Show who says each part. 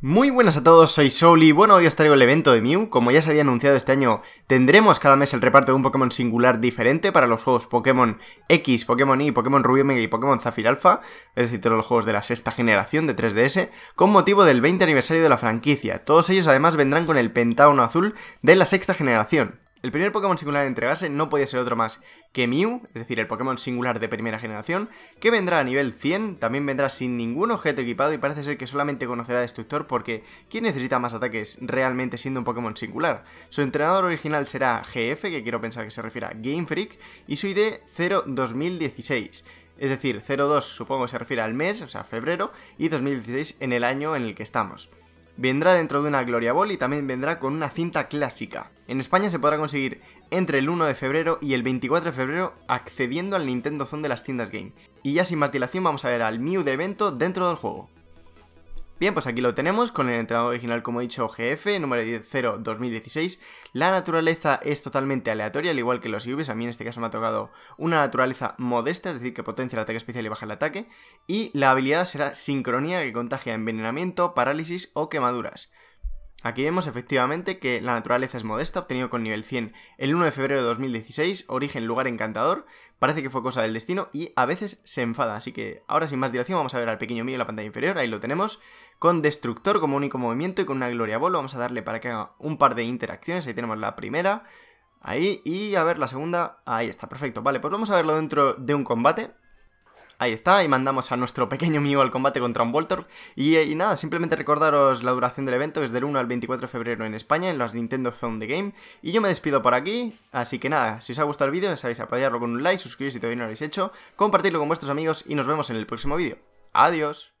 Speaker 1: Muy buenas a todos, soy Soul bueno, hoy os traigo el evento de Mew. Como ya se había anunciado este año, tendremos cada mes el reparto de un Pokémon singular diferente para los juegos Pokémon X, Pokémon Y, Pokémon Rubio Mega y Pokémon Zafir Alpha, es decir, todos los juegos de la sexta generación de 3DS, con motivo del 20 aniversario de la franquicia. Todos ellos además vendrán con el Pentágono Azul de la sexta generación. El primer Pokémon singular en entregarse no podía ser otro más que Mew, es decir, el Pokémon singular de primera generación, que vendrá a nivel 100, también vendrá sin ningún objeto equipado y parece ser que solamente conocerá Destructor porque ¿quién necesita más ataques realmente siendo un Pokémon singular? Su entrenador original será GF, que quiero pensar que se refiere a Game Freak, y su ID 02016 es decir, 02 supongo que se refiere al mes, o sea, febrero, y 2016 en el año en el que estamos vendrá dentro de una Gloria Ball y también vendrá con una cinta clásica. En España se podrá conseguir entre el 1 de febrero y el 24 de febrero accediendo al Nintendo Zone de las tiendas Game. Y ya sin más dilación vamos a ver al Mew de evento dentro del juego. Bien, pues aquí lo tenemos con el entrenador original, como he dicho, GF, número 0 2016. La naturaleza es totalmente aleatoria, al igual que los IVs. A mí en este caso me ha tocado una naturaleza modesta, es decir, que potencia el ataque especial y baja el ataque. Y la habilidad será sincronía, que contagia envenenamiento, parálisis o quemaduras. Aquí vemos efectivamente que la naturaleza es modesta, obtenido con nivel 100 el 1 de febrero de 2016, origen lugar encantador, parece que fue cosa del destino y a veces se enfada, así que ahora sin más dilación vamos a ver al pequeño mío en la pantalla inferior, ahí lo tenemos, con destructor como único movimiento y con una gloria bolo, vamos a darle para que haga un par de interacciones, ahí tenemos la primera, ahí, y a ver la segunda, ahí está, perfecto, vale, pues vamos a verlo dentro de un combate, Ahí está, y mandamos a nuestro pequeño amigo al combate contra un Voltorb. Y, eh, nada, simplemente recordaros la duración del evento, es del 1 al 24 de febrero en España, en las Nintendo Zone The Game. Y yo me despido por aquí, así que nada, si os ha gustado el vídeo, ya sabéis apoyarlo con un like, suscribiros si todavía no lo habéis hecho, compartirlo con vuestros amigos y nos vemos en el próximo vídeo. ¡Adiós!